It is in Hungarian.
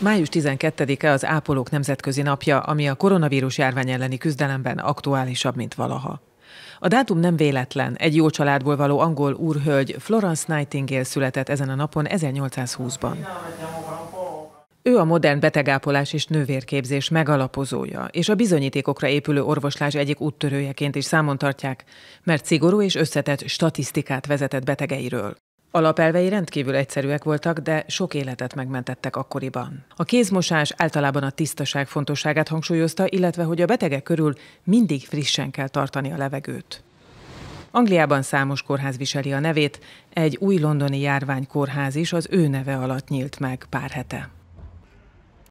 Május 12-e az Ápolók Nemzetközi Napja, ami a koronavírus járvány elleni küzdelemben aktuálisabb, mint valaha. A dátum nem véletlen. Egy jó családból való angol úrhölgy Florence Nightingale született ezen a napon 1820-ban. Ő a modern betegápolás és nővérképzés megalapozója, és a bizonyítékokra épülő orvoslás egyik úttörőjeként is számon tartják, mert szigorú és összetett statisztikát vezetett betegeiről. Alapelvei rendkívül egyszerűek voltak, de sok életet megmentettek akkoriban. A kézmosás általában a tisztaság fontosságát hangsúlyozta, illetve hogy a betegek körül mindig frissen kell tartani a levegőt. Angliában számos kórház viseli a nevét, egy új londoni járványkórház is az ő neve alatt nyílt meg pár hete.